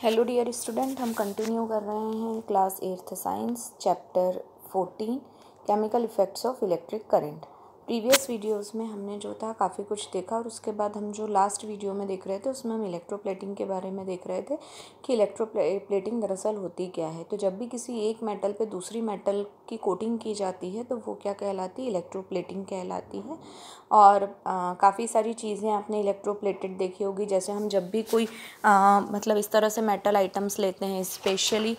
hello dear student हम continue कर रहे हैं class eighth science chapter fourteen chemical effects of electric current previous videos में हमने जो था काफ़ी कुछ देखा और उसके बाद हम जो लास्ट वीडियो में देख रहे थे उसमें हम इलेक्ट्रोप्लेटिंग के बारे में देख रहे थे कि इलेक्ट्रोप्लेटिंग दरअसल होती क्या है तो जब भी किसी एक मेटल पे दूसरी मेटल की कोटिंग की जाती है तो वो क्या कहलाती है इलेक्ट्रोप्लेटिंग कहलाती है और काफ़ी सारी चीज़ें आपने इलेक्ट्रोप्लेटेड देखी होगी जैसे हम जब भी कोई आ, मतलब इस तरह से मेटल आइटम्स लेते हैं स्पेशली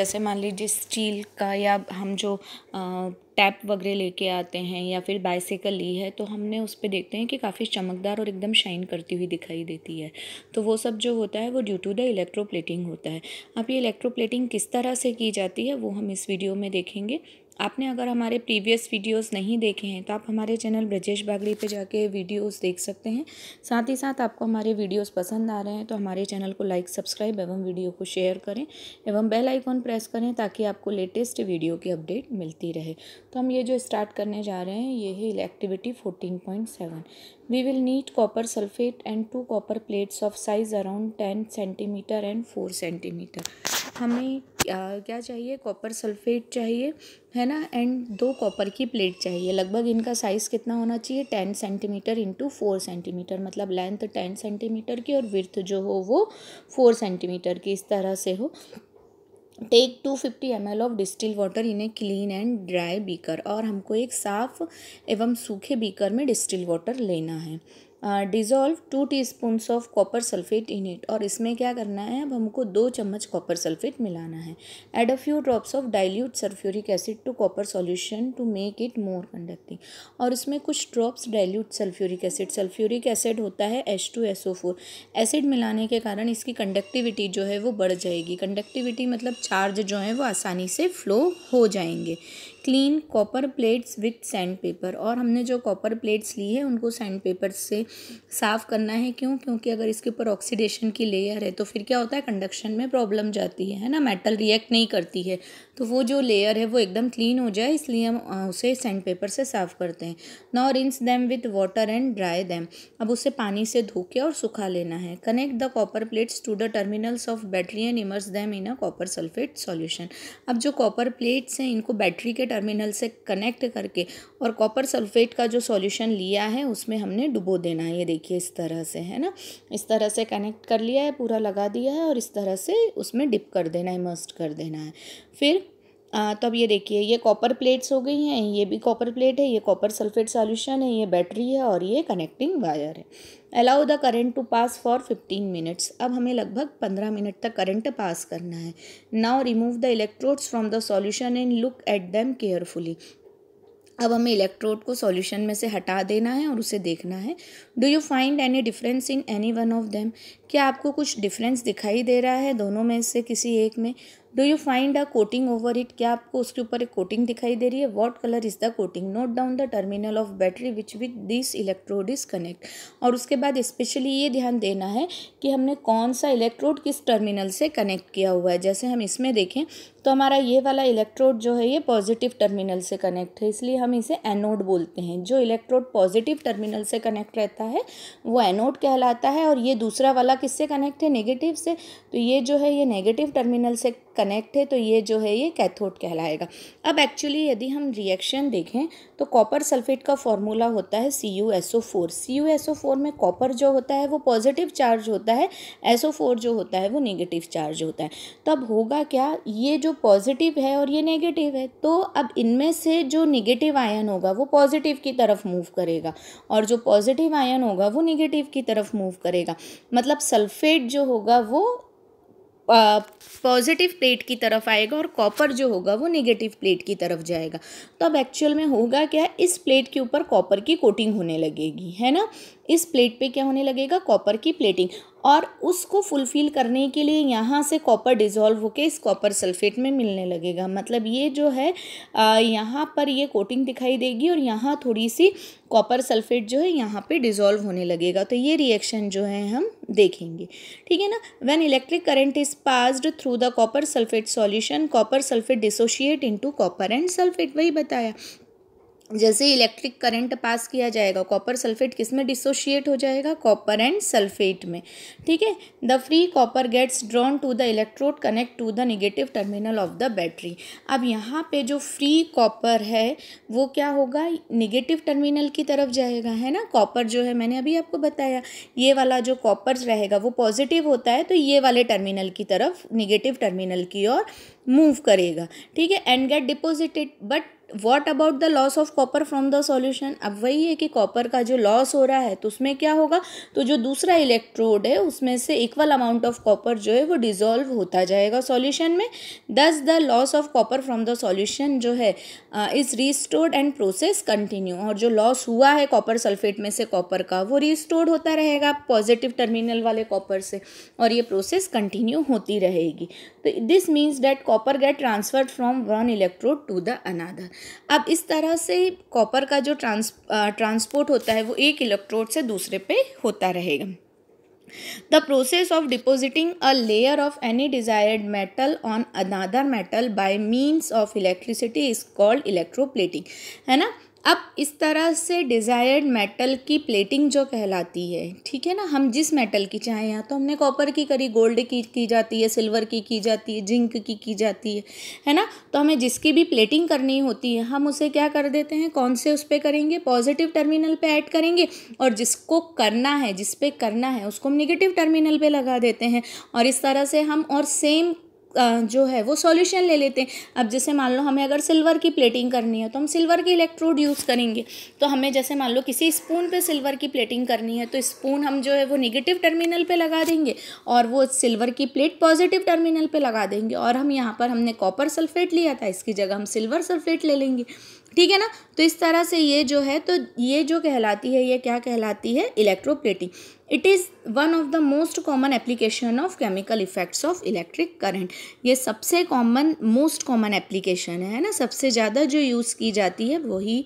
जैसे मान लीजिए स्टील का या हम जो आ, टैप वगैरह लेके आते हैं या फिर बाइसाइकिल ली है तो हमने उस पर देखते हैं कि काफ़ी चमकदार और एकदम शाइन करती हुई दिखाई देती है तो वो सब जो होता है वो ड्यू टू द इलेक्ट्रोप्लेटिंग होता है अब ये इलेक्ट्रोप्लेटिंग किस तरह से की जाती है वो हम इस वीडियो में देखेंगे आपने अगर हमारे प्रीवियस वीडियोस नहीं देखे हैं तो आप हमारे चैनल ब्रजेश बागली पे जाके वीडियोस देख सकते हैं साथ ही साथ आपको हमारे वीडियोस पसंद आ रहे हैं तो हमारे चैनल को लाइक सब्सक्राइब एवं वीडियो को शेयर करें एवं बेल आइकॉन प्रेस करें ताकि आपको लेटेस्ट वीडियो की अपडेट मिलती रहे तो हम ये जो स्टार्ट करने जा रहे हैं ये है activity fourteen point seven we will need copper sulphate and two copper plates of size around ten centimetre and four centimetre हमें क्या चाहिए कॉपर सल्फेट चाहिए है ना एंड दो कॉपर की प्लेट चाहिए लगभग इनका साइज़ कितना होना चाहिए ten centimetre into four centimetre मतलब लेंथ टेन सेंटीमीटर की और विर्थ जो हो वो फोर सेंटीमीटर की इस तरह से हो take two fifty M L of distil water in a clean and dry beaker और हमको एक साफ़ एवं सूखे बीकर में डिस्टिल वाटर लेना है dissolve two teaspoon of copper sulphate in it और इसमें क्या करना है अब हमको दो चम्मच कॉपर सल्फेट मिलाना है add a few drops of dilute sulphuric acid to copper solution to make it more conducting और इसमें कुछ drops dilute sulphuric acid sulphuric acid होता है H two S O four acid मिलाने के कारण इसकी कंडक्टिविटी जो है वो बढ़ जाएगी कंडक्टिविटी मतलब चार्ज जो है वो आसानी से फ्लो हो जाएंगे clean copper plates with sandpaper और हमने जो कॉपर प्लेट्स ली है उनको सैंड पेपर से साफ़ करना है क्यों क्योंकि अगर इसके ऊपर ऑक्सीडेशन की लेयर है तो फिर क्या होता है कंडक्शन में प्रॉब्लम जाती है है ना मेटल रिएक्ट नहीं करती है तो वो जो लेयर है वो एकदम क्लीन हो जाए इसलिए हम उसे सैंड पेपर से साफ़ करते हैं now rinse them with water and dry them अब उसे पानी से धो के और सुखा लेना है connect the copper plates to the terminals of battery and immerse them in a copper sulphate solution अब जो कॉपर प्लेट्स हैं इनको बैटरी के टर्मिनल से कनेक्ट करके और कॉपर सल्फेट का जो सॉल्यूशन लिया है उसमें हमने डुबो देना है ये देखिए इस तरह से है ना इस तरह से कनेक्ट कर लिया है पूरा लगा दिया है और इस तरह से उसमें डिप कर देना है मस्ट कर देना है फिर आ, तो अब ये देखिए ये कॉपर प्लेट्स हो गई हैं ये भी कॉपर प्लेट है ये कॉपर सल्फेट सॉल्यूशन है ये बैटरी है और ये कनेक्टिंग वायर है allow the current to pass for fifteen minutes अब हमें लगभग पंद्रह मिनट तक करंट पास करना है now remove the electrodes from the solution and look at them carefully अब हमें इलेक्ट्रोड को सॉल्यूशन में से हटा देना है और उसे देखना है do you find any difference in any one of them क्या आपको कुछ डिफरेंस दिखाई दे रहा है दोनों में से किसी एक में do you find a coating over it क्या आपको उसके ऊपर एक कोटिंग दिखाई दे रही है what colour is the coating note down the terminal of battery which with this electrode is connect और उसके बाद स्पेशली ये ध्यान देना है कि हमने कौन सा इलेक्ट्रोड किस टर्मिनल से कनेक्ट किया हुआ है जैसे हम इसमें देखें तो हमारा ये वाला इलेक्ट्रोड जो है ये पॉजिटिव टर्मिनल से कनेक्ट है इसलिए हम इसे एनोड बोलते हैं जो इलेक्ट्रोड पॉजिटिव टर्मिनल से कनेक्ट रहता है वो एनोड कहलाता है और ये दूसरा वाला किससे कनेक्ट है नेगेटिव से तो ये जो है ये नेगेटिव टर्मिनल से कनेक्ट है तो ये जो है ये कैथोड कहलाएगा अब एक्चुअली यदि हम रिएक्शन देखें तो कॉपर सल्फेट का फॉर्मूला होता है C U S O four C U S O four में कॉपर जो होता है वो पॉजिटिव चार्ज होता है एस ओ फोर जो होता है वो नेगेटिव चार्ज होता है तो अब होगा क्या ये जो पॉजिटिव है और ये नेगेटिव है तो अब इनमें से जो निगेटिव आयन होगा वो पॉजिटिव की तरफ मूव करेगा और जो पॉजिटिव आयन होगा वो निगेटिव की तरफ मूव करेगा मतलब सल्फेट जो होगा वो पॉजिटिव प्लेट की तरफ आएगा और कॉपर जो होगा वो नेगेटिव प्लेट की तरफ जाएगा तो अब एक्चुअल में होगा क्या इस प्लेट के ऊपर कॉपर की कोटिंग होने लगेगी है ना इस प्लेट पे क्या होने लगेगा कॉपर की प्लेटिंग और उसको फुलफ़िल करने के लिए यहाँ से कॉपर डिज़ोल्व होके इस कॉपर सल्फेट में मिलने लगेगा मतलब ये जो है यहाँ पर ये कोटिंग दिखाई देगी और यहाँ थोड़ी सी कॉपर सल्फेट जो है यहाँ पे डिज़ोल्व होने लगेगा तो ये रिएक्शन जो है हम देखेंगे ठीक है ना when electric current is passed through the copper sulphate solution copper sulphate dissociate into copper and sulphate वही बताया जैसे इलेक्ट्रिक करंट पास किया जाएगा कॉपर सल्फेट किस में डिसोशिएट हो जाएगा कॉपर एंड सल्फेट में ठीक है the free copper gets drawn to the electrode connect to the negative terminal of the battery अब यहाँ पे जो फ्री कॉपर है वो क्या होगा निगेटिव टर्मिनल की तरफ जाएगा है ना कॉपर जो है मैंने अभी आपको बताया ये वाला जो कॉपर रहेगा वो पॉजिटिव होता है तो ये वाले टर्मिनल की तरफ निगेटिव टर्मिनल की और मूव करेगा ठीक है and get deposited but what about the loss of copper from the solution अब वही है कि कॉपर का जो लॉस हो रहा है तो उसमें क्या होगा तो जो दूसरा इलेक्ट्रोड है उसमें से इक्वल अमाउंट ऑफ कॉपर जो है वो डिजोल्व होता जाएगा सोल्यूशन में this the loss of copper from the solution जो है is restored and process continue और जो लॉस हुआ है कॉपर सल्फेट में से कॉपर का वो रिस्टोर्ड होता रहेगा पॉजिटिव टर्मिनल वाले कॉपर से और ये प्रोसेस कंटिन्यू होती रहेगी तो this means copper copper get transferred from one electrode to the another अब इस तरह से कॉपर का जो ट्रांस ट्रांसपोर्ट होता है वो एक इलेक्ट्रोड से दूसरे पे होता रहेगा the process of depositing a layer of any desired metal on another metal by means of electricity is called electroplating है ना अब इस तरह से डिज़ायर्ड मेटल की प्लेटिंग जो कहलाती है ठीक है ना हम जिस मेटल की चाहें यहाँ तो हमने कॉपर की करी गोल्ड की की जाती है सिल्वर की की जाती है जिंक की की जाती है है ना तो हमें जिसकी भी प्लेटिंग करनी होती है हम उसे क्या कर देते हैं कौन से उस पर करेंगे पॉजिटिव टर्मिनल पर ऐड करेंगे और जिसको करना है जिसपे करना है उसको हम निगेटिव टर्मिनल पर लगा देते हैं और इस तरह से हम और सेम जो है वो सॉल्यूशन ले लेते हैं अब जैसे मान लो हमें अगर सिल्वर की प्लेटिंग करनी है तो हम सिल्वर की इलेक्ट्रोड यूज़ करेंगे तो हमें जैसे मान लो किसी स्पून पे सिल्वर की प्लेटिंग करनी है तो स्पून हम जो है वो निगेटिव टर्मिनल पे लगा देंगे और वो सिल्वर की प्लेट पॉजिटिव टर्मिनल पर लगा देंगे और हम यहाँ पर हमने कॉपर सल्फेट लिया था इसकी जगह हम सिल्वर सल्फेट ले लेंगे ठीक है ना तो इस तरह से ये जो है तो ये जो कहलाती है ये क्या कहलाती है electroplating it is one of the most common application of chemical effects of electric current ये सबसे कॉमन मोस्ट कॉमन एप्लीकेशन है ना सबसे ज़्यादा जो यूज़ की जाती है वही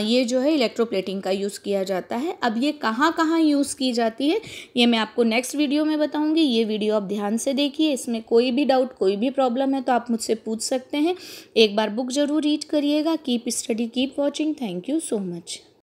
ये जो है इलेक्ट्रोप्लेटिंग का यूज़ किया जाता है अब ये कहाँ कहाँ यूज़ की जाती है ये मैं आपको नेक्स्ट वीडियो में बताऊँगी ये वीडियो आप ध्यान से देखिए इसमें कोई भी डाउट कोई भी प्रॉब्लम है तो आप मुझसे पूछ सकते हैं एक बार बुक ज़रूर रीड करिएगा keep study keep watching thank you so much